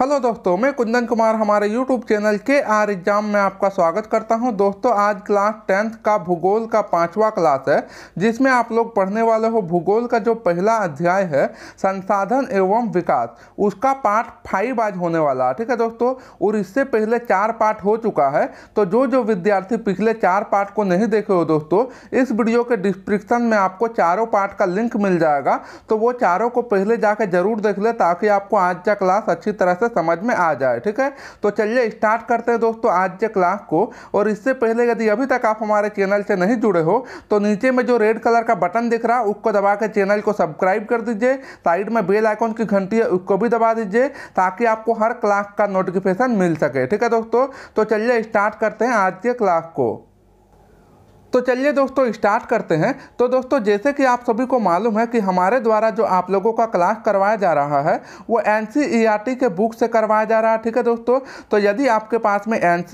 hello दोस्तों मैं कुंदन कुमार हमारे यूट्यूब चैनल के आर एग्जाम में आपका स्वागत करता हूं दोस्तों आज क्लास टेंथ का भूगोल का पांचवा क्लास है जिसमें आप लोग पढ़ने वाले हो भूगोल का जो पहला अध्याय है संसाधन एवं विकास उसका पार्ट फाइव आज होने वाला है ठीक है दोस्तों और इससे पहले चार पार्ट हो चुका है तो जो जो विद्यार्थी पिछले चार पार्ट को नहीं देखे हो दोस्तों इस वीडियो के डिस्क्रिप्सन में आपको चारों पार्ट का लिंक मिल जाएगा तो वो चारों को पहले जाकर जरूर देख ले ताकि आपको आज का क्लास अच्छी तरह से समझ में आ जाए ठीक है तो चलिए स्टार्ट करते हैं दोस्तों आज के क्लास को और इससे पहले यदि अभी तक आप हमारे चैनल से नहीं जुड़े हो तो नीचे में जो रेड कलर का बटन दिख रहा है उसको दबा के चैनल को सब्सक्राइब कर दीजिए साइड में बेल आइकॉन की घंटी है उसको भी दबा दीजिए ताकि आपको हर क्लास का नोटिफिकेशन मिल सके ठीक है दोस्तों तो चलिए स्टार्ट करते हैं आज के क्लास को तो चलिए दोस्तों स्टार्ट करते हैं तो दोस्तों जैसे कि आप सभी को मालूम है कि हमारे द्वारा जो आप लोगों का क्लास करवाया जा रहा है वो एन e के बुक से करवाया जा रहा है ठीक है दोस्तों तो यदि आपके पास में एन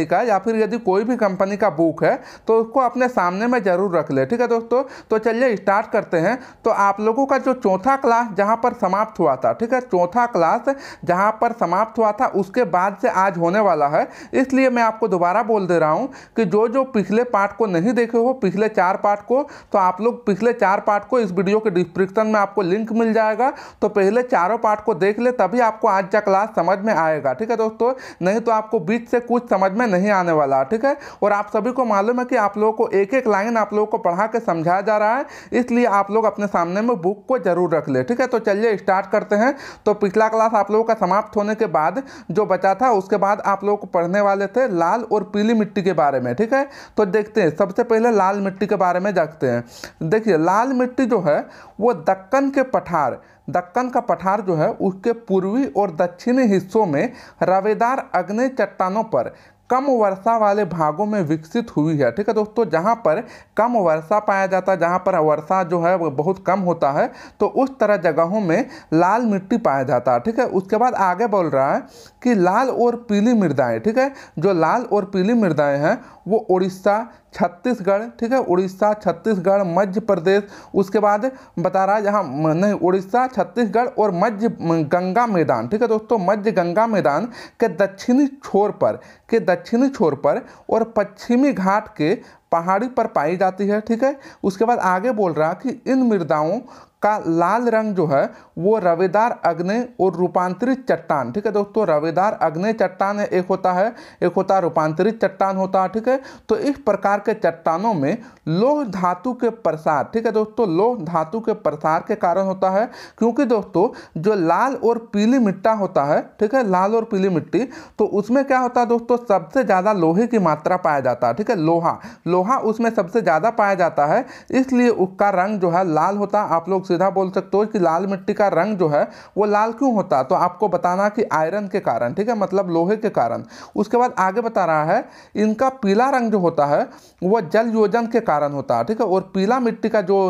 e का या फिर यदि कोई भी कंपनी का बुक है तो उसको अपने सामने में ज़रूर रख ले ठीक है दोस्तों तो चलिए स्टार्ट करते हैं तो आप लोगों का जो चौथा क्लास जहाँ पर समाप्त हुआ था ठीक है चौथा क्लास जहाँ पर समाप्त हुआ था उसके बाद से आज होने वाला है इसलिए मैं आपको दोबारा बोल दे रहा हूँ कि जो जो पिछले पार्ट को नहीं नहीं देखे हो पिछले चार पार्ट को तो आप लोग पिछले चार पार्ट को इस वीडियो के डिस्क्रिप्शन में आपको लिंक मिल जाएगा तो पहले चारों पार्ट को देख ले तभी आपको आज का क्लास समझ में आएगा ठीक है दोस्तों नहीं तो आपको बीच से कुछ समझ में नहीं आने वाला ठीक है और आप सभी को मालूम है कि आप लोगों को एक एक लाइन आप लोगों को पढ़ा के समझाया जा रहा है इसलिए आप लोग अपने सामने में बुक को जरूर रख ले ठीक है तो चलिए स्टार्ट करते हैं तो पिछला क्लास आप लोगों का समाप्त होने के बाद जो बचा था उसके बाद आप लोगों को पढ़ने वाले थे लाल और पीली मिट्टी के बारे में ठीक है तो देखते हैं सब सबसे पहले लाल मिट्टी के बारे में जानते हैं देखिए लाल मिट्टी जो है वो दक्कन के पठार दक्कन का पठार जो है उसके पूर्वी और दक्षिणी हिस्सों में रवेदार अग्नि चट्टानों पर कम वर्षा वाले भागों में विकसित हुई है ठीक है दोस्तों जहाँ पर कम वर्षा पाया जाता है जहाँ पर वर्षा जो है वो बहुत कम होता है तो उस तरह जगहों में लाल मिट्टी पाया जाता है ठीक है उसके बाद आगे बोल रहा है कि लाल और पीली मृदाएँ ठीक है जो लाल और पीली मृदाएँ हैं वो उड़ीसा छत्तीसगढ़ ठीक है उड़ीसा छत्तीसगढ़ मध्य प्रदेश उसके बाद बता रहा है यहाँ नहीं उड़ीसा छत्तीसगढ़ और मध्य गंगा मैदान ठीक है दोस्तों मध्य गंगा मैदान के दक्षिणी छोर पर के दक्षिणी छोर पर और पश्चिमी घाट के पहाड़ी पर पाई जाती है ठीक है उसके बाद आगे बोल रहा कि इन मृदाओं का लाल रंग जो है वो रवेदार अग्नि और रूपांतरित चट्टान ठीक है दोस्तों रवेदार अग्नि चट्टान है एक होता है एक होता है रूपांतरित चट्टान होता है ठीक है तो इस प्रकार के चट्टानों में लोह धातु के प्रसार ठीक है दोस्तों लोह धातु के प्रसार के कारण होता है क्योंकि दोस्तों जो लाल और पीली मिट्टा होता है ठीक है लाल और पीली मिट्टी तो उसमें क्या होता है दोस्तों सबसे ज़्यादा लोहे की मात्रा पाया जाता है ठीक है लोहा लोहा उसमें सबसे ज़्यादा पाया जाता है इसलिए उसका रंग जो है लाल होता है आप लोग सीधा बोल सकते हो कि लाल मिट्टी का रंग जो है वो लाल क्यों होता तो आपको बताना कि आयरन के कारण ठीक है मतलब लोहे के कारण उसके बाद आगे बता रहा है इनका पीला रंग जो होता है वह जल योजन के कारण होता है ठीक है और पीला मिट्टी का जो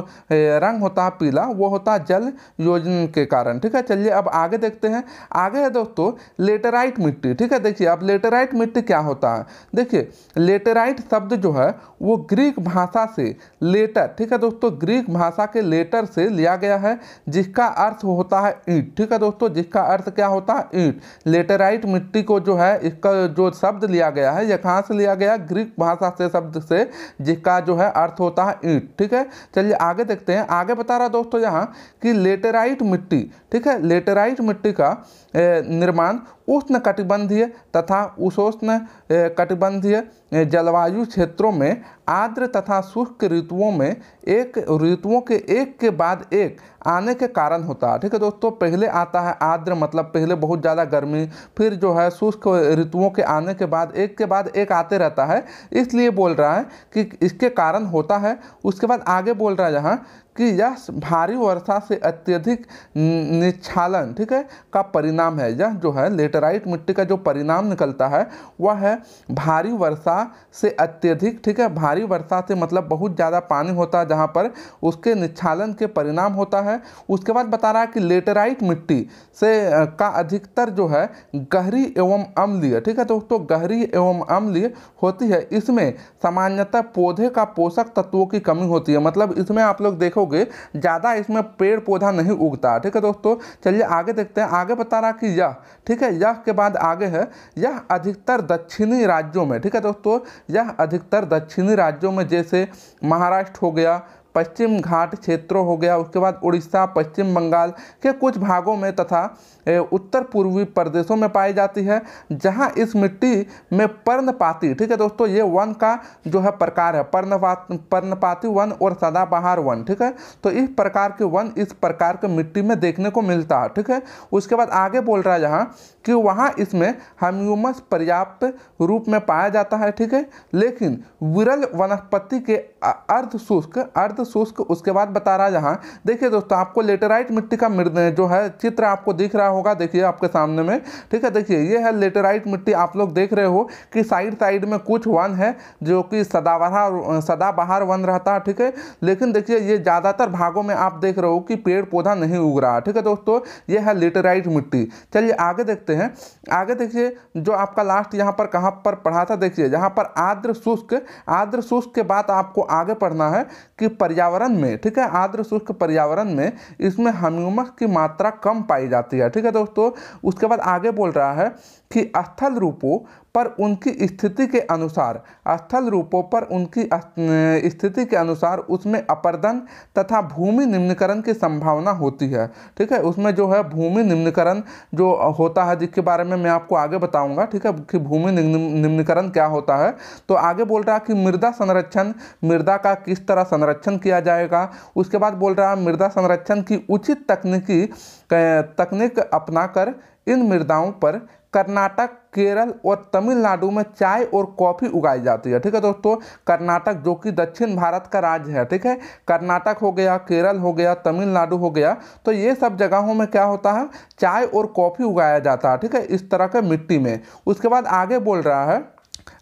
रंग होता है पीला वो होता है जल योजन के कारण ठीक है चलिए अब आगे देखते हैं आगे है दोस्तों लेटेराइट मिट्टी ठीक है देखिए अब लेटेराइट मिट्टी क्या होता है देखिए लेटेराइट शब्द जो है वो ग्रीक भाषा से लेटर ठीक है दोस्तों ग्रीक भाषा के लेटर से लिया दिया गया है जिसका अर्थ होता है ईंट ठीक है दोस्तों जिसका अर्थ क्या होता है ईंट लेटेराइट मिट्टी को जो है इसका जो शब्द लिया गया है यह कहाँ से लिया गया ग्रीक भाषा से शब्द से जिसका जो है अर्थ होता है ईंट ठीक है चलिए आगे देखते हैं आगे बता रहा दोस्तों यहाँ कि लेटेराइट मिट्टी ठीक है लेटेराइट मिट्टी का निर्माण उष्ण कटिबंधीय तथा उषोष्ण कटिबंधीय जलवायु क्षेत्रों में आर्द्र तथा शुष्क ऋतुओं में एक ऋतुओं के एक के बाद एक आने के कारण होता है ठीक है दोस्तों पहले आता है आर्द्र मतलब पहले बहुत ज़्यादा गर्मी फिर जो है शुष्क ऋतुओं के आने के बाद एक के बाद एक आते रहता है इसलिए बोल रहा है कि इसके कारण होता है उसके बाद आगे बोल रहा है यहाँ कि यह भारी वर्षा से अत्यधिक निछालन ठीक है का परिणाम है यह जो है लेटराइट मिट्टी का जो परिणाम निकलता है वह है भारी वर्षा से अत्यधिक ठीक है भारी वर्षा से मतलब बहुत ज़्यादा पानी होता है जहाँ पर उसके निछालन के परिणाम होता है है उसके बाद बता रहा है कि लेटराइट मिट्टी से का अधिकतर जो है गहरी एवं अम्लीय ठीक है दोस्तों तो गहरी एवं अम्लीय होती है इसमें सामान्यतः पौधे का पोषक तत्वों की कमी होती है मतलब इसमें आप लोग देखोगे ज़्यादा इसमें पेड़ पौधा नहीं उगता ठीक है दोस्तों तो चलिए आगे देखते हैं आगे बता रहा कि यह ठीक है यह के बाद आगे है यह अधिकतर दक्षिणी राज्यों में ठीक है दोस्तों तो यह अधिकतर दक्षिणी राज्यों में जैसे महाराष्ट्र हो गया पश्चिम घाट क्षेत्रों हो गया उसके बाद उड़ीसा पश्चिम बंगाल के कुछ भागों में तथा उत्तर पूर्वी प्रदेशों में पाई जाती है जहाँ इस मिट्टी में पर्णपाती ठीक है दोस्तों ये वन का जो है प्रकार है पर्णपा पर्णपाती वन और सदाबहार वन ठीक है तो इस प्रकार के वन इस प्रकार के मिट्टी में देखने को मिलता है ठीक है उसके बाद आगे बोल रहा है यहाँ कि वहाँ इसमें हम्यूमस पर्याप्त रूप में पाया जाता है ठीक है लेकिन विरल वनस्पति के अर्ध शुष्क अर्ध शुष्क उसके बाद बता रहा है यहाँ देखिए दोस्तों आपको लेटेराइट मिट्टी का जो है चित्र आपको दिख रहा होगा देखिए आपके सामने में ठीक है देखिए ये है लेटराइट मिट्टी आप लोग देख रहे हो कि साइड साइड में कुछ वन है जो कि सदाबहार सदाबहार वन रहता है ठीक है लेकिन देखिए ये ज़्यादातर भागों में आप देख रहे हो कि पेड़ पौधा नहीं उग रहा ठीक है दोस्तों ये है लेटराइट मिट्टी चलिए आगे देखते हैं आगे देखिए जो आपका लास्ट यहाँ पर कहाँ पर पढ़ा था देखिए जहाँ पर आर्द्र शुष्क आर्द्र शुष्क के बाद आपको आगे पढ़ना है कि पर्यावरण में ठीक है आर्द्र शुष्क पर्यावरण में इसमें हम्यूमस की मात्रा कम पाई जाती है ठीक है दोस्तों उसके बाद आगे बोल रहा है कि स्थल रूपों पर उनकी स्थिति के अनुसार स्थल रूपों पर उनकी स्थिति के अनुसार उसमें अपर्दन तथा भूमि निम्नकरण की संभावना होती है ठीक है उसमें जो है भूमि निम्नकरण जो होता है जिसके बारे में मैं आपको आगे बताऊंगा ठीक है कि भूमि निम्नकरण क्या होता है तो आगे बोल रहा है कि मृदा संरक्षण मृदा का किस तरह संरक्षण किया जाएगा उसके बाद बोल रहा है मृदा संरक्षण की उचित तकनीकी तकनीक अपनाकर इन मृदाओं पर कर्नाटक केरल और तमिलनाडु में चाय और कॉफ़ी उगाई जाती है ठीक है दोस्तों कर्नाटक जो कि दक्षिण भारत का राज्य है ठीक है कर्नाटक हो गया केरल हो गया तमिलनाडु हो गया तो ये सब जगहों में क्या होता है चाय और कॉफ़ी उगाया जाता है ठीक है इस तरह के मिट्टी में उसके बाद आगे बोल रहा है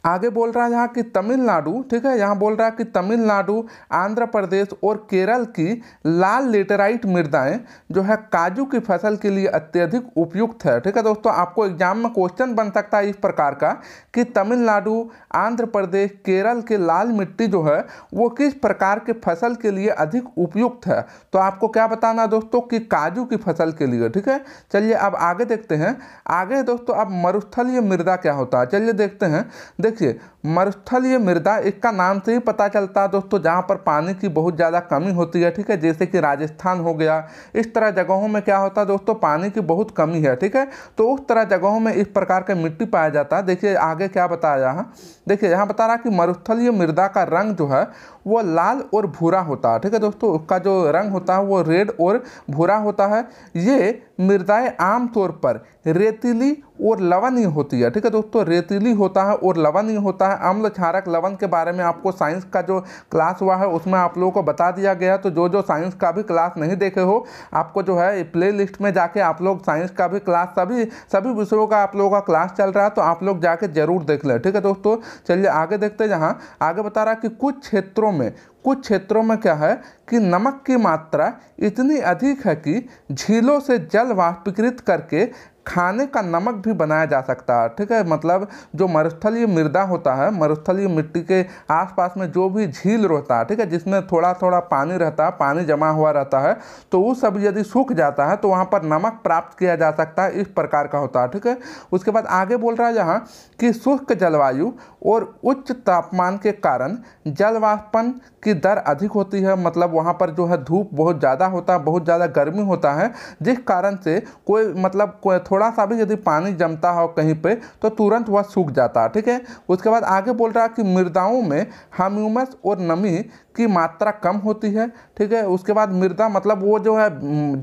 आगे बोल रहा है यहाँ की तमिलनाडु ठीक है यहाँ बोल रहा है कि तमिलनाडु आंध्र प्रदेश और केरल की लाल लेटेराइट मृदाएं जो है काजू की फसल के लिए अत्यधिक उपयुक्त है ठीक है दोस्तों आपको एग्जाम में क्वेश्चन बन सकता है इस प्रकार का कि तमिलनाडु आंध्र प्रदेश केरल के लाल मिट्टी जो है वो किस प्रकार के फसल के लिए अधिक उपयुक्त है तो आपको क्या बताना दोस्तों कि काजू की फसल के लिए ठीक है चलिए अब आगे देखते हैं आगे दोस्तों अब मरुस्थलीय मृदा क्या होता है चलिए देखते हैं देखिए मरुस्थलीय मृदा इसका नाम से ही पता चलता है दोस्तों जहाँ पर पानी की बहुत ज़्यादा कमी होती है ठीक है जैसे कि राजस्थान हो गया इस तरह जगहों में क्या होता है दोस्तों पानी की बहुत कमी है ठीक है तो उस तरह जगहों में इस प्रकार के मिट्टी पाया जाता है देखिए आगे क्या बताया यहाँ देखिए यहाँ बता रहा कि मरुस्थलीय मृदा का रंग जो है वो लाल और भूरा होता है ठीक है दोस्तों उसका जो रंग होता है वो रेड और भूरा होता है ये मृदाएँ आमतौर पर रेतीली और लवणीय होती है ठीक है दोस्तों रेतीली होता है और लवणीय होता है अम्ल क्षारक लवण के बारे में आपको साइंस का जो क्लास हुआ है उसमें आप लोगों को बता दिया गया तो जो जो साइंस का भी क्लास नहीं देखे हो आपको जो है प्ले लिस्ट में जाके आप लोग साइंस का भी क्लास सभी सभी विषयों का आप लोगों का क्लास चल रहा है तो आप लोग जाके जरूर देख लें ठीक है दोस्तों चलिए आगे देखते हैं जहाँ आगे बता रहा कि कुछ क्षेत्रों में कुछ क्षेत्रों में क्या है कि नमक की मात्रा इतनी अधिक है कि झीलों से जल वाष्पीकृत करके खाने का नमक भी बनाया जा सकता है ठीक है मतलब जो मरुस्थलीय मृदा होता है मरुस्थलीय मिट्टी के आसपास में जो भी झील रहता है ठीक है जिसमें थोड़ा थोड़ा पानी रहता है पानी जमा हुआ रहता है तो वो सब यदि सूख जाता है तो वहाँ पर नमक प्राप्त किया जा सकता है इस प्रकार का होता है ठीक है उसके बाद आगे बोल रहा है यहाँ कि शुष्क जलवायु और उच्च तापमान के कारण जलवाष्पन की दर अधिक होती है मतलब वहाँ पर जो है धूप बहुत ज़्यादा होता है बहुत ज़्यादा गर्मी होता है जिस कारण से कोई मतलब कोई थोड़ा सा भी यदि पानी जमता हो कहीं पे तो तुरंत वह सूख जाता है ठीक है उसके बाद आगे बोल रहा है कि मृदाओं में हम्यूमस और नमी की मात्रा कम होती है ठीक है उसके बाद मृदा मतलब वो जो है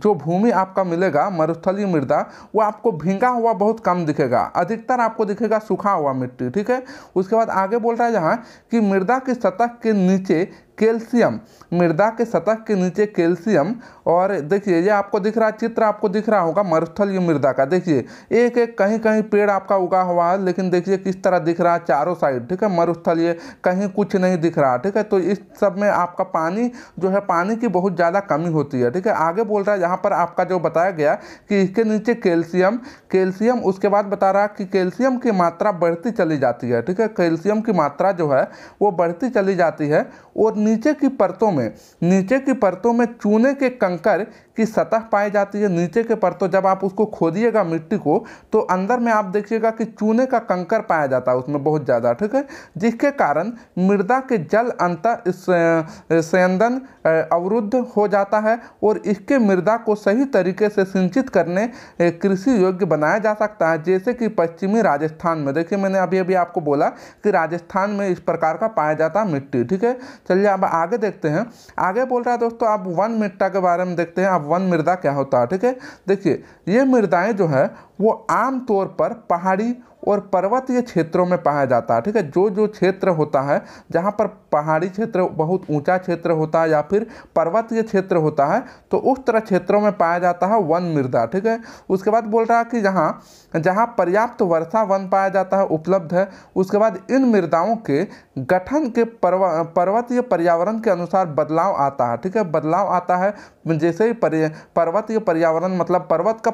जो भूमि आपका मिलेगा मरुस्थली मृदा वो आपको भींगा हुआ बहुत कम दिखेगा अधिकतर आपको दिखेगा सूखा हुआ मिट्टी ठीक है उसके बाद आगे बोल रहा है जहाँ कि मृदा की सतह के नीचे कैल्शियम मृदा के सतह के नीचे कैल्शियम और देखिए ये आपको दिख रहा चित्र आपको दिख रहा होगा मरुस्थलीय मृदा का देखिए एक एक कहीं कहीं पेड़ आपका उगा हुआ है लेकिन देखिए किस तरह दिख रहा है चारों साइड ठीक है मरुस्थलीय कहीं कुछ नहीं दिख रहा ठीक है तो इस सब में आपका पानी जो है पानी की बहुत ज़्यादा कमी होती है ठीक है आगे बोल रहा है यहाँ पर आपका जो बताया गया कि इसके नीचे कैल्शियम कैल्शियम उसके बाद बता रहा है कि कैल्शियम की मात्रा बढ़ती चली जाती है ठीक है कैल्शियम की मात्रा जो है वो बढ़ती चली जाती है और नीचे की परतों में नीचे की परतों में चूने के कंकर की सतह पाई जाती है नीचे के परतों जब आप उसको खोदिएगा मिट्टी को तो अंदर में आप देखिएगा कि चूने का कंकर पाया जाता है उसमें बहुत ज़्यादा ठीक है जिसके कारण मृदा के जल अंतर संयंदन अवरुद्ध हो जाता है और इसके मृदा को सही तरीके से सिंचित करने कृषि योग्य बनाया जा सकता है जैसे कि पश्चिमी राजस्थान में देखिए मैंने अभी अभी आपको बोला कि राजस्थान में इस प्रकार का पाया जाता मिट्टी ठीक है चलिए अब आगे देखते हैं आगे बोल रहा है दोस्तों आप वन मिट्टा के बारे में देखते हैं आप वन मृदा क्या होता है ठीक है देखिए ये मृदाएँ जो है वो आमतौर पर पहाड़ी और पर्वतीय क्षेत्रों में पाया जाता है ठीक है जो जो क्षेत्र होता है जहाँ पर पहाड़ी क्षेत्र बहुत ऊंचा क्षेत्र होता है या फिर पर्वतीय क्षेत्र होता है तो उस तरह क्षेत्रों में पाया जाता है वन मृदा ठीक है उसके बाद बोल रहा है कि जहाँ जहाँ पर्याप्त वर्षा वन पाया जाता है उपलब्ध है उसके बाद इन मृदाओं के गठन के पर्व पर्वतीय पर्यावरण के अनुसार बदलाव आता है ठीक है बदलाव आता है जैसे ही पर्वतीय पर्यावरण मतलब पर्वत का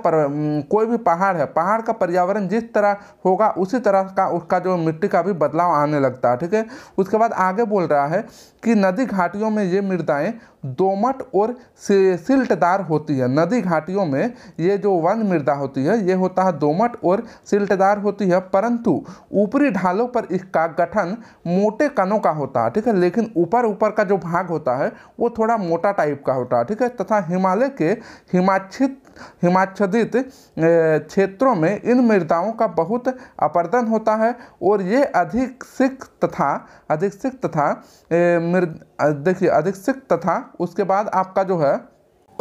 कोई भी पहाड़ है पहाड़ का पर्यावरण जिस तरह होगा होगा उसी तरह का उसका जो मिट्टी का भी बदलाव आने लगता है ठीक है उसके बाद आगे बोल रहा है कि नदी घाटियों में ये मृदाएँ दोमट और सिल्टदार होती है नदी घाटियों में ये जो वन मृदा होती है ये होता है दोमट और सिल्टदार होती है परंतु ऊपरी ढालों पर इसका गठन मोटे कनों का होता है ठीक है लेकिन ऊपर ऊपर का जो भाग होता है वो थोड़ा मोटा टाइप का होता है ठीक है तथा हिमालय के हिमाचित हिमाच्छादित क्षेत्रों में इन मृदाओं का बहुत अपर्दन होता है और ये अधिक सिक तथा अधिक सिक तथा मृद देखिए अधिक सिक तथा उसके बाद आपका जो है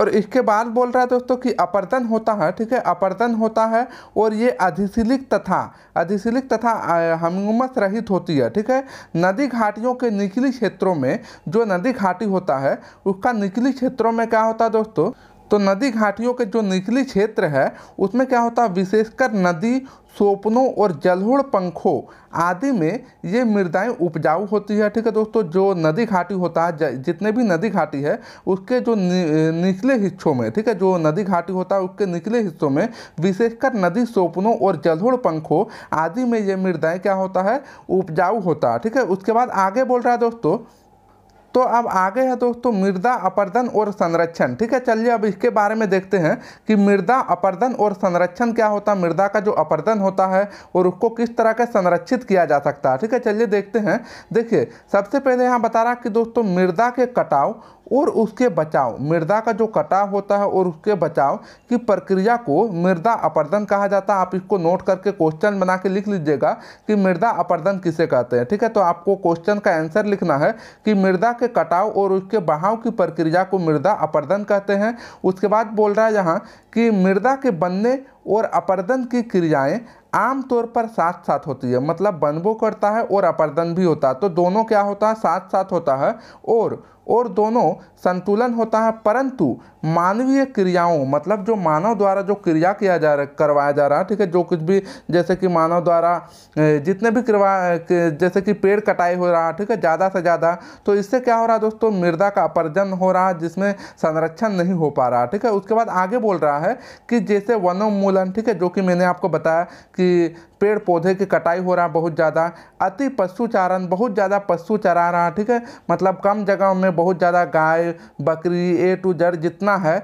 और इसके बाद बोल रहा है दोस्तों कि अपर्तन होता है ठीक है अपर्तन होता है और ये अधिशिलिक तथा अधिशिलिक तथा हमगमत रहित होती है ठीक है नदी घाटियों के निचली क्षेत्रों में जो नदी घाटी होता है उसका निचली क्षेत्रों में क्या होता है दोस्तों तो नदी घाटियों के जो निचली क्षेत्र है उसमें क्या होता है विशेषकर नदी सोपनों और जलहुड़ पंखों आदि में ये मृदाएं उपजाऊ होती है ठीक है दोस्तों जो नदी घाटी होता है जितने भी नदी घाटी है उसके जो निचले हिस्सों में ठीक है जो नदी घाटी होता है उसके निचले हिस्सों में विशेषकर नदी सोपनों और जलहुड़ पंखों आदि में ये मृदाएँ क्या होता है उपजाऊ होता है ठीक है उसके बाद आगे बोल रहा है दोस्तों तो अब आगे है दोस्तों मृदा अपर्दन और संरक्षण ठीक है चलिए अब इसके बारे में देखते हैं कि मृदा अपर्दन और संरक्षण क्या होता है मृदा का जो अपर्दन होता है और उसको किस तरह का संरक्षित किया जा सकता है ठीक है चलिए देखते हैं देखिए सबसे पहले यहाँ बता रहा कि दोस्तों मृदा के कटाव और उसके बचाव मृदा का जो कटाव होता है और उसके बचाव की प्रक्रिया को मृदा अपर्दन कहा जाता है आप इसको नोट करके क्वेश्चन बना के लिख लीजिएगा कि मृदा अपर्दन किसे कहते हैं ठीक है तो आपको क्वेश्चन का आंसर लिखना है कि मृदा के कटाव और उसके बहाव की प्रक्रिया को मृदा अपर्दन कहते हैं उसके बाद बोल रहा है यहाँ कि मृदा के बनने और अपर्दन की क्रियाएं आमतौर पर साथ साथ होती है मतलब बनबो करता है और अपर्दन भी होता है तो दोनों क्या होता है साथ साथ होता है और और दोनों संतुलन होता है परंतु मानवीय क्रियाओं मतलब जो मानव द्वारा जो क्रिया किया जा रहा करवाया जा रहा है ठीक है जो कुछ भी जैसे कि मानव द्वारा जितने भी करवा जैसे कि पेड़ कटाई हो रहा है ठीक है ज़्यादा से ज़्यादा तो इससे क्या हो रहा है दोस्तों मृदा का अपर्जन हो रहा है जिसमें संरक्षण नहीं हो पा रहा ठीक है उसके बाद आगे बोल रहा है कि जैसे वनोन्मूलन उन्मूलन ठीक है जो कि मैंने आपको बताया कि पेड़ पौधे की कटाई हो रहा है बहुत ज़्यादा अति पशु चारण बहुत ज़्यादा पशु चरा रहा है ठीक है मतलब कम जगह में बहुत ज़्यादा गाय बकरी ए टू जड़ जितना है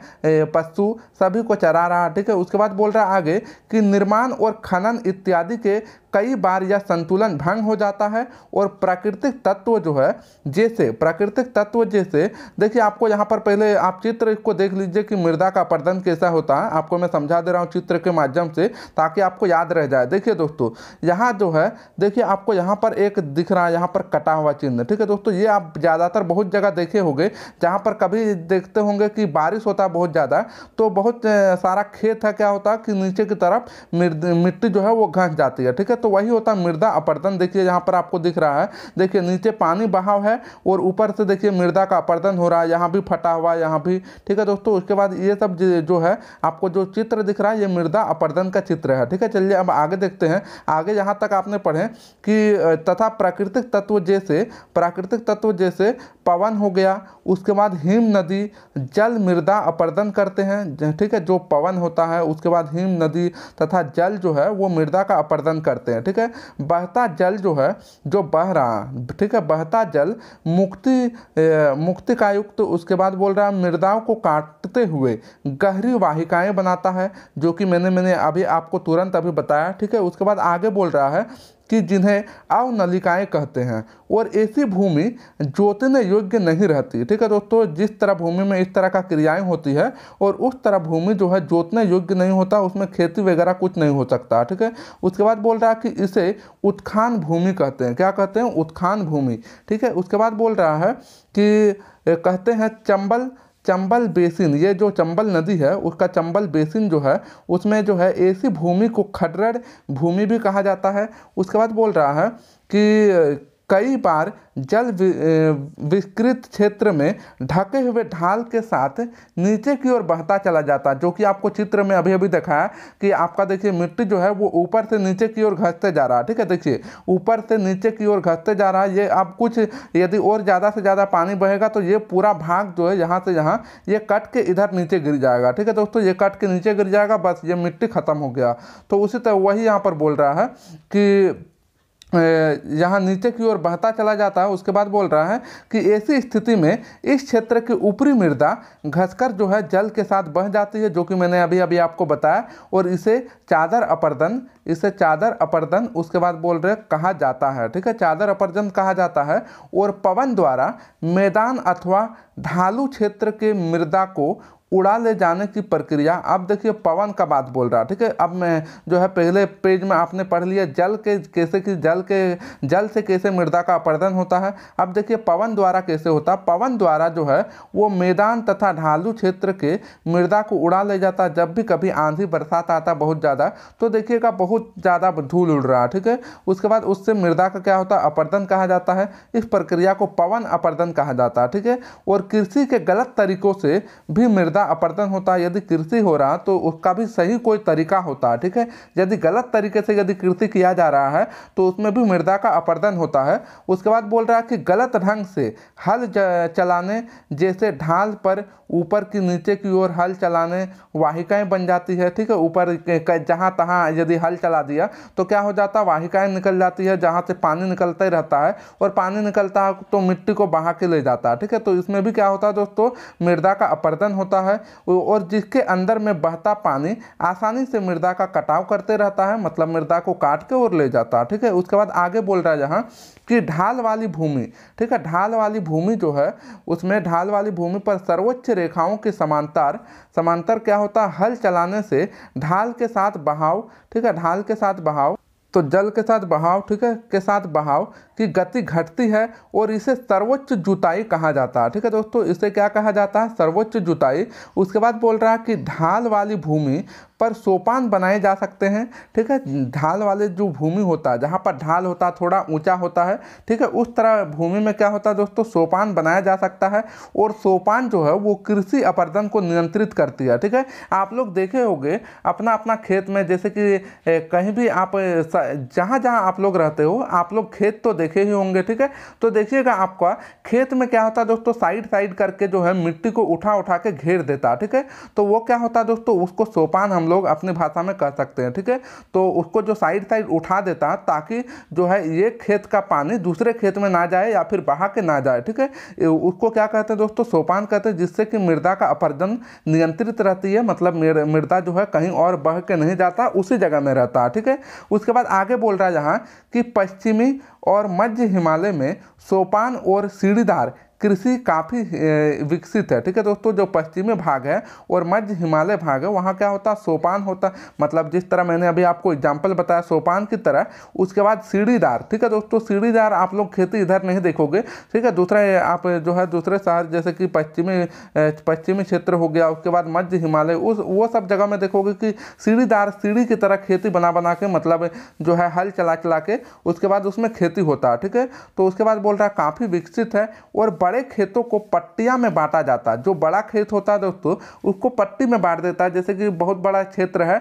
पशु सभी को चरा रहा है ठीक है उसके बाद बोल रहा है आगे कि निर्माण और खनन इत्यादि के कई बार यह संतुलन भंग हो जाता है और प्राकृतिक तत्व जो है जैसे प्राकृतिक तत्व जैसे देखिए आपको यहाँ पर पहले आप चित्र को देख लीजिए कि मृदा का प्रदन कैसा होता है आपको मैं समझा दे रहा हूँ चित्र के माध्यम से ताकि आपको याद रह जाए देखिए दोस्तों यहाँ जो है देखिए आपको यहाँ पर एक दिख रहा है यहाँ पर कटा हुआ चिन्ह ठीक है दोस्तों ये आप ज़्यादातर बहुत जगह देखे होंगे जहाँ पर कभी देखते होंगे कि बारिश होता है बहुत ज़्यादा तो बहुत सारा खेत है क्या होता है कि नीचे की तरफ मिट्टी जो है वो घंस जाती है ठीक है तो वही होता है मृदा अपर्दन देखिए यहाँ पर आपको दिख रहा है देखिए नीचे पानी बहाव है और ऊपर से देखिए मृदा का अपर्दन हो रहा है यहाँ भी फटा हुआ है यहाँ भी ठीक है दोस्तों उसके बाद ये सब जो है आपको जो चित्र दिख रहा है ये मृदा अपर्दन का चित्र है ठीक है चलिए अब आगे देखते हैं आगे यहाँ तक आपने पढ़े कि तथा प्राकृतिक तत्व जैसे प्राकृतिक तत्व जैसे पवन हो गया उसके बाद हिम नदी जल मृदा अपर्दन करते हैं ठीक है जो पवन होता है उसके बाद हिम नदी तथा जल जो है वो मृदा का अपर्दन करते हैं करते हैं ठीक है बहता जल जो है जो बह रहा ठीक है बहता जल मुक्ति मुक्ति का युक्त उसके बाद बोल रहा है मृदाओं को काटते हुए गहरी वाहिकाएं बनाता है जो कि मैंने मैंने अभी आपको तुरंत अभी बताया ठीक है उसके बाद आगे बोल रहा है कि जिन्हें अव नलिकाएँ कहते हैं और ऐसी भूमि जोतने योग्य नहीं रहती ठीक है दोस्तों जिस तरह भूमि में इस तरह का क्रियाएं होती है और उस तरह भूमि जो है जोतने योग्य नहीं होता उसमें खेती वगैरह कुछ नहीं हो सकता ठीक है उसके बाद बोल रहा है कि इसे उत्खान भूमि कहते हैं क्या कहते हैं उत्खान भूमि ठीक है उसके बाद बोल रहा है कि कहते हैं चंबल चंबल बेसिन ये जो चंबल नदी है उसका चंबल बेसिन जो है उसमें जो है ऐसी भूमि को खडरड़ भूमि भी कहा जाता है उसके बाद बोल रहा है कि कई बार जल विकृत क्षेत्र में ढके हुए ढाल के साथ नीचे की ओर बहता चला जाता जो कि आपको चित्र में अभी अभी दिखाया कि आपका देखिए मिट्टी जो है वो ऊपर से नीचे की ओर घसते जा रहा है ठीक है देखिए ऊपर से नीचे की ओर घसते जा रहा है ये आप कुछ यदि और ज़्यादा से ज़्यादा पानी बहेगा तो ये पूरा भाग जो है यहाँ से यहाँ ये कट के इधर नीचे गिर जाएगा ठीक है दोस्तों ये कट के नीचे गिर जाएगा बस ये मिट्टी ख़त्म हो गया तो उसी तरह वही यहाँ पर बोल रहा है कि यहाँ नीचे की ओर बहता चला जाता है उसके बाद बोल रहा है कि ऐसी स्थिति में इस क्षेत्र की ऊपरी मृदा घसकर जो है जल के साथ बह जाती है जो कि मैंने अभी अभी आपको बताया और इसे चादर अपर्दन इसे चादर अपर्दन उसके बाद बोल रहे कहा जाता है ठीक है चादर अपर्दन कहा जाता है और पवन द्वारा मैदान अथवा ढालू क्षेत्र के मृदा को उड़ा ले जाने की प्रक्रिया अब देखिए पवन का बात बोल रहा है ठीक है अब मैं जो है पहले पेज में आपने पढ़ लिया जल के कैसे कि जल के जल से कैसे मृदा का अपर्दन होता है अब देखिए पवन द्वारा कैसे होता है पवन द्वारा जो है वो मैदान तथा ढालू क्षेत्र के मृदा को उड़ा ले जाता है जब भी कभी आंधी बरसात आता बहुत ज़्यादा तो देखिएगा बहुत ज़्यादा धूल उड़ रहा है ठीक है उसके बाद उससे मृदा का क्या होता है अपर्दन कहा जाता है इस प्रक्रिया को पवन अपर्दन कहा जाता है ठीक है और कृषि के गलत तरीकों से भी मृदा का अपरदन होता है यदि कृषि हो रहा तो उसका भी सही कोई तरीका होता है ठीक है यदि गलत तरीके से यदि कृषि किया जा रहा है तो उसमें भी मृदा का अपरदन होता है उसके बाद बोल रहा है कि गलत ढंग से हल चलाने जैसे ढाल पर ऊपर की नीचे की ओर हल चलाने वाहिकाएं बन जाती है ठीक है ऊपर जहाँ तहाँ यदि हल चला दिया तो क्या हो जाता है वाहिकाएँ निकल जाती है जहाँ से पानी निकलता ही रहता है और पानी निकलता है तो मिट्टी को बहा के ले जाता है ठीक है तो इसमें भी क्या होता है दोस्तों मृदा का अपर्दन होता है और जिसके अंदर में बहता पानी आसानी से मृदा का कटाव करते रहता है मतलब मृदा को काट के और ले जाता है ठीक है उसके बाद आगे बोल रहा है यहाँ कि ढाल वाली भूमि ठीक है ढाल वाली भूमि जो है उसमें ढाल वाली भूमि पर सर्वोच्च रेखाओं के समांतर समांतर क्या होता है हल चलाने से ढाल के साथ बहाव ठीक है ढाल के साथ बहाव तो जल के साथ बहाव ठीक है के साथ बहाव की गति घटती है और इसे सर्वोच्च जुताई कहा जाता है ठीक है दोस्तों इसे क्या कहा जाता है सर्वोच्च जुताई उसके बाद बोल रहा है कि ढाल वाली भूमि पर सोपान बनाए जा सकते हैं ठीक है ढाल वाले जो भूमि होता है जहाँ पर ढाल होता है थोड़ा ऊंचा होता है ठीक है उस तरह भूमि में क्या होता है दोस्तों सोपान बनाया जा सकता है और सोपान जो है वो कृषि अपर्दन को नियंत्रित करती है ठीक है आप लोग देखे होंगे अपना अपना खेत में जैसे कि कहीं भी आप जहाँ जहाँ आप लोग रहते हो आप लोग खेत तो देखे ही होंगे ठीक है तो देखिएगा आपका खेत में क्या होता है दोस्तों साइड साइड करके जो है मिट्टी को उठा उठा के घेर देता है ठीक है तो वो क्या होता है दोस्तों उसको सोपान हम लोग अपनी भाषा में कह सकते हैं ठीक है तो उसको जो साइड साइड उठा देता ताकि जो है ये खेत का पानी दूसरे खेत में ना जाए या फिर बहा के ना जाए ठीक है उसको क्या कहते हैं दोस्तों सोपान कहते हैं जिससे कि मृदा का अपर्जन नियंत्रित रहती है मतलब मृदा जो है कहीं और बह के नहीं जाता उसी जगह में रहता है ठीक है उसके बाद आगे बोल रहा है यहाँ कि पश्चिमी और मध्य हिमालय में सोपान और सीढ़ीदार कृषि काफ़ी विकसित है ठीक है दोस्तों जो पश्चिमी भाग है और मध्य हिमालय भाग है वहाँ क्या होता है सोपान होता मतलब जिस तरह मैंने अभी आपको एग्जाम्पल बताया सोपान की तरह उसके बाद सीढ़ीदार ठीक है दोस्तों सीढ़ीदार आप लोग खेती इधर नहीं देखोगे ठीक है दूसरा आप जो है दूसरे शहर जैसे कि पश्चिमी पश्चिमी क्षेत्र हो गया उसके बाद मध्य हिमालय उस वो सब जगह में देखोगे कि सीढ़ीदार सीढ़ी की तरह खेती बना बना के मतलब जो है हल चला चला के उसके बाद उसमें खेती होता है ठीक है तो उसके बाद बोल रहा है काफ़ी विकसित है और बड़े खेतों को पट्टिया में बांटा जाता है जो बड़ा खेत होता है दोस्तों उसको पट्टी में बांट देता है जैसे कि बहुत बड़ा क्षेत्र है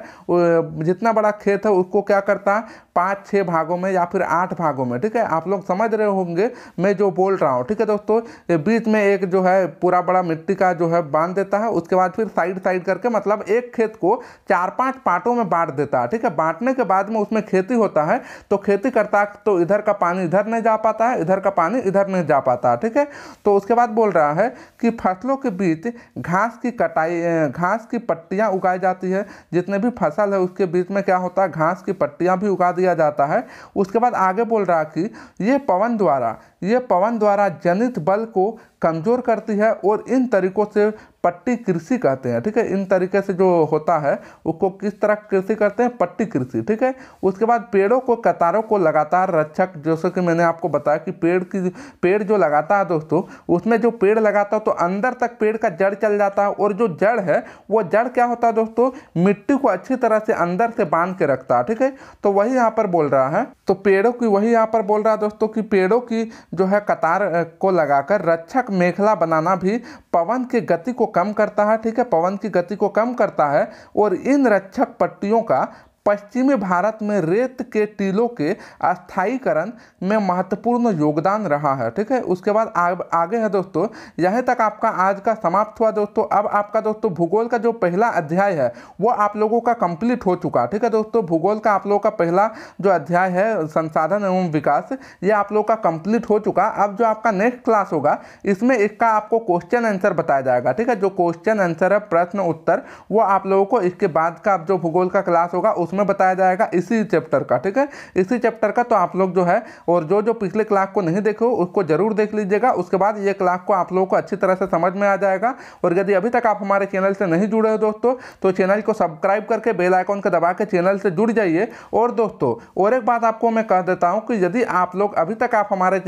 जितना बड़ा खेत है उसको क्या करता है पाँच छः भागों में या फिर आठ भागों में ठीक है आप लोग समझ रहे होंगे मैं जो बोल रहा हूँ ठीक है दोस्तों बीच में एक जो है पूरा बड़ा मिट्टी का जो है बांध देता है उसके बाद फिर साइड साइड करके मतलब एक खेत को चार पाँच पार्टों में बांट देता है ठीक है बांटने के बाद में उसमें खेती होता है तो खेती करता तो इधर का पानी इधर नहीं जा पाता है इधर का पानी इधर नहीं जा पाता ठीक है तो उसके बाद बोल रहा है कि फसलों के बीच घास की कटाई घास की पट्टियाँ उगाई जाती है जितने भी फसल है उसके बीच में क्या होता है घास की पट्टियाँ भी उगा दिया जाता है उसके बाद आगे बोल रहा कि ये पवन द्वारा ये पवन द्वारा जनित बल को कमज़ोर करती है और इन तरीकों से पट्टी कृषि कहते हैं ठीक है इन तरीके से जो होता है उसको किस तरह कृषि करते हैं पट्टी कृषि ठीक है उसके बाद पेड़ों को कतारों को लगातार रक्षक जैसे कि मैंने आपको बताया कि पेड़ की पेड़ जो लगाता है दोस्तों उसमें जो पेड़ लगाता है तो अंदर तक पेड़ का जड़ चल जाता है और जो जड़ है वो जड़ क्या होता है दोस्तों मिट्टी को अच्छी तरह से अंदर से बांध के रखता है ठीक है तो वही यहाँ पर बोल रहा है तो पेड़ों की वही यहाँ पर बोल रहा है दोस्तों कि पेड़ों की जो है कतार को लगाकर रक्षक मेखला बनाना भी पवन की गति को कम करता है ठीक है पवन की गति को कम करता है और इन रक्षक पट्टियों का पश्चिमी भारत में रेत के टीलों के स्थायीकरण में महत्वपूर्ण योगदान रहा है ठीक है उसके बाद आ, आगे है दोस्तों यहीं तक आपका आज का समाप्त हुआ दोस्तों अब आपका दोस्तों भूगोल का जो पहला अध्याय है वो आप लोगों का कंप्लीट हो चुका ठीक है दोस्तों भूगोल का आप लोगों का पहला जो अध्याय है संसाधन एवं विकास ये आप लोगों का कंप्लीट हो चुका अब जो आपका नेक्स्ट क्लास होगा इसमें इसका आपको क्वेश्चन आंसर बताया जाएगा ठीक है जो क्वेश्चन आंसर है प्रश्न उत्तर वो आप लोगों को इसके बाद का जो भूगोल का क्लास होगा उसमें में बताया जाएगा इसी चैप्टर का ठीक है इसी चैप्टर का तो आप लोग जो है और जो जो पिछले क्लास को नहीं देखे हो उसको जरूर देख लीजिएगा उसके बाद ये क्लास को आप लोगों को अच्छी तरह से समझ में आ जाएगा और यदि अभी तक आप हमारे चैनल से नहीं जुड़े हो दोस्तों तो चैनल को सब्सक्राइब करके बेल आइकॉन को दबा के चैनल से जुड़ जाइए और दोस्तों और एक बात आपको मैं कह देता हूँ कि यदि आप लोग अभी तक आप हमारे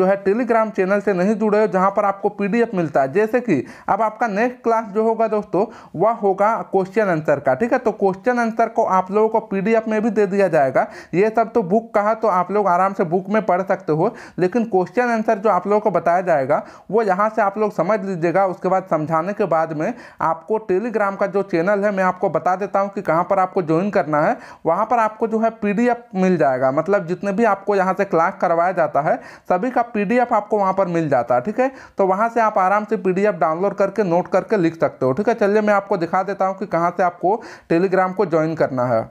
जो है टेलीग्राम चैनल से नहीं जुड़े हो जहाँ पर आपको पी मिलता है जैसे कि अब आपका नेक्स्ट क्लास जो होगा दोस्तों वह होगा क्वेश्चन आंसर का ठीक है तो क्वेश्चन आंसर को आप लोग लोगों को पीडीएफ में भी दे दिया जाएगा ये सब तो बुक कहा तो आप लोग आराम से बुक में पढ़ सकते हो लेकिन क्वेश्चन आंसर जो आप लोगों को बताया जाएगा वो यहाँ से आप लोग समझ लीजिएगा उसके बाद समझाने के बाद में आपको टेलीग्राम का जो चैनल है मैं आपको बता देता हूँ कि कहाँ पर आपको ज्वाइन करना है वहाँ पर आपको जो है पी मिल जाएगा मतलब जितने भी आपको यहाँ से क्लास करवाया जाता है सभी का पी आपको वहाँ पर मिल जाता है ठीक है तो वहाँ से आप आराम से पी डाउनलोड करके नोट करके लिख सकते हो ठीक है चलिए मैं आपको दिखा देता हूँ कि कहाँ से आपको टेलीग्राम को ज्वाइन करना है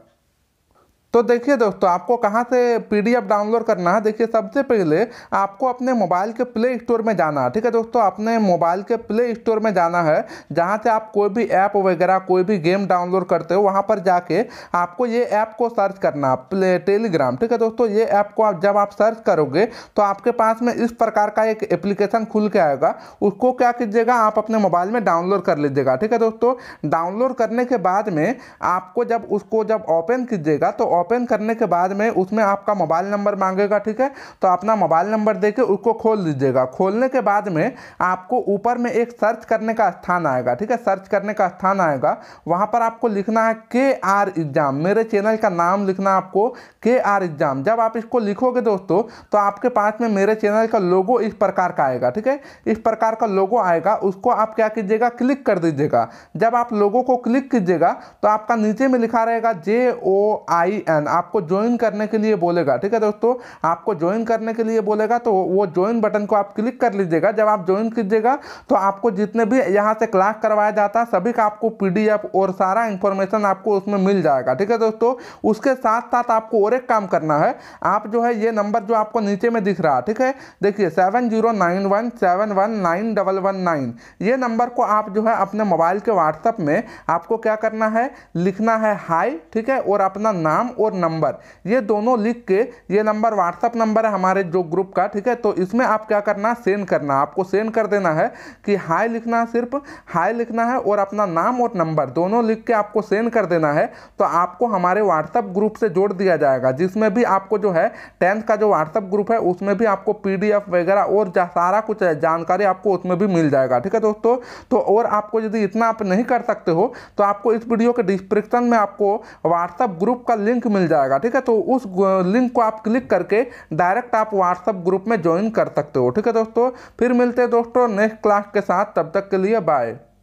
तो देखिए दोस्तों आपको कहाँ से पीडीएफ डाउनलोड करना है देखिए सबसे पहले आपको अपने मोबाइल के प्ले स्टोर में जाना है ठीक है दोस्तों अपने मोबाइल के प्ले स्टोर में जाना है जहाँ से आप कोई भी ऐप वगैरह कोई भी गेम डाउनलोड करते हो वहाँ पर जाके आपको ये ऐप को सर्च करना है प्ले टेलीग्राम ठीक है दोस्तों ये ऐप को आप जब आप सर्च करोगे तो आपके पास में इस प्रकार का एक एप्लीकेशन खुल के आएगा उसको क्या कीजिएगा आप अपने मोबाइल में डाउनलोड कर लीजिएगा ठीक है दोस्तों डाउनलोड करने के बाद में आपको जब उसको जब ओपन कीजिएगा तो ओपन करने के बाद में उसमें आपका मोबाइल नंबर मांगेगा ठीक है तो अपना मोबाइल नंबर दे उसको खोल दीजिएगा खोलने के बाद में आपको ऊपर में एक सर्च करने का स्थान आएगा ठीक है सर्च करने का स्थान आएगा वहाँ पर आपको लिखना है के आर एग्ज़ाम मेरे चैनल का नाम लिखना आपको के आर एग्ज़ाम जब आप इसको लिखोगे दोस्तों तो आपके पास में मेरे चैनल का लोगो इस प्रकार का आएगा ठीक है इस प्रकार का लोगो आएगा उसको आप क्या कीजिएगा क्लिक कर दीजिएगा जब आप लोगों को क्लिक कीजिएगा तो आपका नीचे में लिखा रहेगा J O I M N आपको ज्वाइन करने के लिए बोलेगा ठीक है दोस्तों आपको ज्वाइन करने के लिए बोलेगा तो वो ज्वाइन बटन को आप क्लिक कर लीजिएगा जब आप ज्वाइन कीजिएगा तो आपको जितने भी यहाँ से क्लास करवाया जाता है सभी का आपको पी और सारा इन्फॉर्मेशन आपको उसमें मिल जाएगा ठीक है दोस्तों उसके साथ साथ आपको और एक काम करना है आप जो है ये नंबर जो आपको नीचे में दिख रहा है ठीक है देखिए seven zero nine one seven one nine double one nine ये नंबर को आप जो है अपने मोबाइल के व्हाट्सएप में आपको क्या करना है लिखना है हाई ठीक है और अपना नाम और और नंबर ये दोनों लिख के ये नंबर व्हाट्सअप नंबर है हमारे जो ग्रुप का ठीक है तो इसमें आप क्या करना सेंड करना आपको सेंड कर देना है कि हाई लिखना है सिर्फ हाई लिखना है और अपना नाम और नंबर दोनों लिख के आपको सेंड कर देना है तो आपको हमारे व्हाट्सअप ग्रुप से जोड़ दिया जाएगा जिसमें भी आपको जो है टेंथ का जो व्हाट्सअप ग्रुप है उसमें भी आपको पी वगैरह और सारा कुछ जानकारी आपको उसमें भी मिल जाएगा ठीक है दोस्तों तो और आपको यदि इतना आप नहीं कर सकते हो तो आपको इस वीडियो के डिस्क्रिप्शन में आपको व्हाट्सअप ग्रुप का लिंक लिंक मिल जाएगा ठीक है तो उस लिंक को आप क्लिक करके डायरेक्ट आप व्हाट्सअप ग्रुप में ज्वाइन कर सकते हो ठीक है दोस्तों फिर मिलते हैं दोस्तों नेक्स्ट क्लास के साथ तब तक के लिए बाय